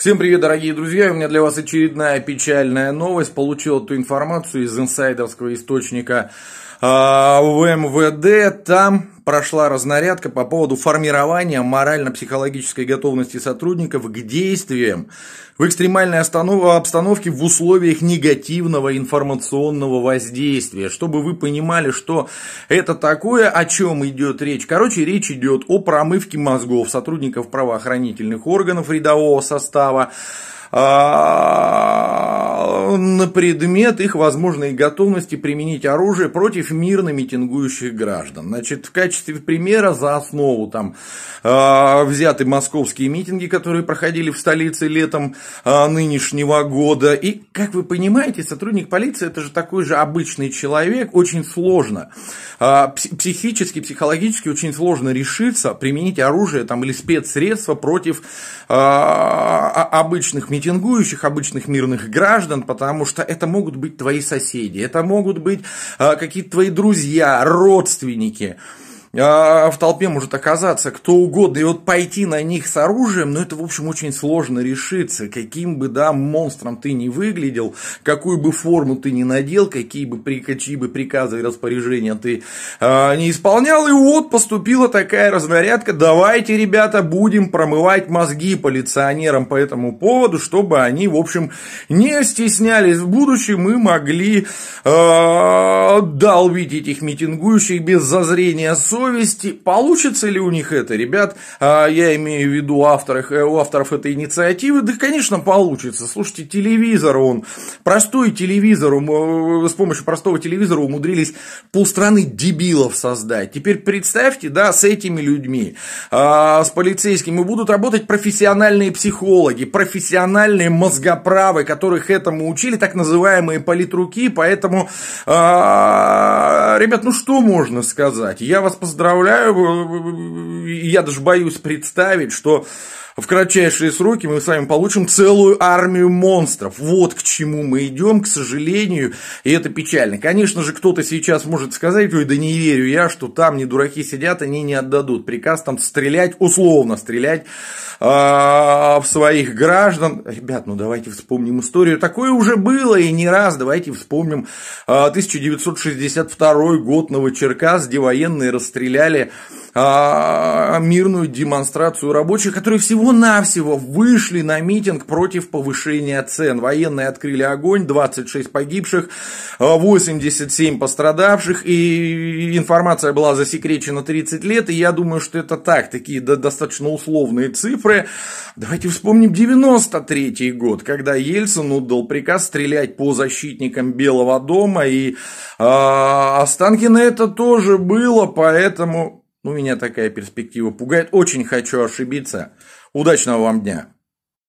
Всем привет, дорогие друзья! У меня для вас очередная печальная новость. Получил эту информацию из инсайдерского источника э, в МВД. Там прошла разнарядка по поводу формирования морально-психологической готовности сотрудников к действиям в экстремальной обстановке в условиях негативного информационного воздействия, чтобы вы понимали, что это такое, о чем идет речь. Короче, речь идет о промывке мозгов сотрудников правоохранительных органов рядового состава, а, на предмет их возможной готовности применить оружие против мирно митингующих граждан. Значит, в качестве примера за основу там э, взяты московские митинги, которые проходили в столице летом э, нынешнего года. И, как вы понимаете, сотрудник полиции это же такой же обычный человек, очень сложно. Э, психически, психологически очень сложно решиться применить оружие там, или спецсредства против э, обычных митингующих, обычных мирных граждан, потому что это могут быть твои соседи, это могут быть э, какие-то твои друзья, родственники. А, а в толпе может оказаться кто угодно, и вот пойти на них с оружием, но ну, это, в общем, очень сложно решиться, каким бы, да, монстром ты не выглядел, какую бы форму ты не надел, какие бы, какие бы приказы и распоряжения ты э, не исполнял, и вот поступила такая разнарядка, давайте, ребята, будем промывать мозги полиционерам по этому поводу, чтобы они, в общем, не стеснялись в будущем мы могли, э, да, увидеть митингующих без зазрения суда, совести. Получится ли у них это, ребят? А, я имею в виду авторов, э, у авторов этой инициативы. Да, конечно, получится. Слушайте, телевизор он, простой телевизор, э, с помощью простого телевизора умудрились полстраны дебилов создать. Теперь представьте, да, с этими людьми, а, с полицейскими будут работать профессиональные психологи, профессиональные мозгоправы, которых этому учили, так называемые политруки, поэтому, а, ребят, ну что можно сказать? Я вас поздравляю поздравляю, я даже боюсь представить, что в кратчайшие сроки мы с вами получим целую армию монстров. Вот к чему мы идем, к сожалению, и это печально. Конечно же, кто-то сейчас может сказать, ой, да не верю я, что там не дураки сидят, они не отдадут приказ там стрелять, условно стрелять э, в своих граждан. Ребят, ну давайте вспомним историю. Такое уже было и не раз. Давайте вспомним э, а, 1962 год Новочеркас, где военные расстреляли а, мирную демонстрацию рабочих, которые всего-навсего вышли на митинг против повышения цен. Военные открыли огонь, 26 погибших, 87 а, пострадавших, и информация была засекречена 30 лет, и я думаю, что это так, такие достаточно условные цифры. Давайте вспомним 93 год, когда Ельцин удал приказ стрелять по защитникам Белого дома, и э, на это тоже было, поэтому ну, меня такая перспектива пугает. Очень хочу ошибиться. Удачного вам дня!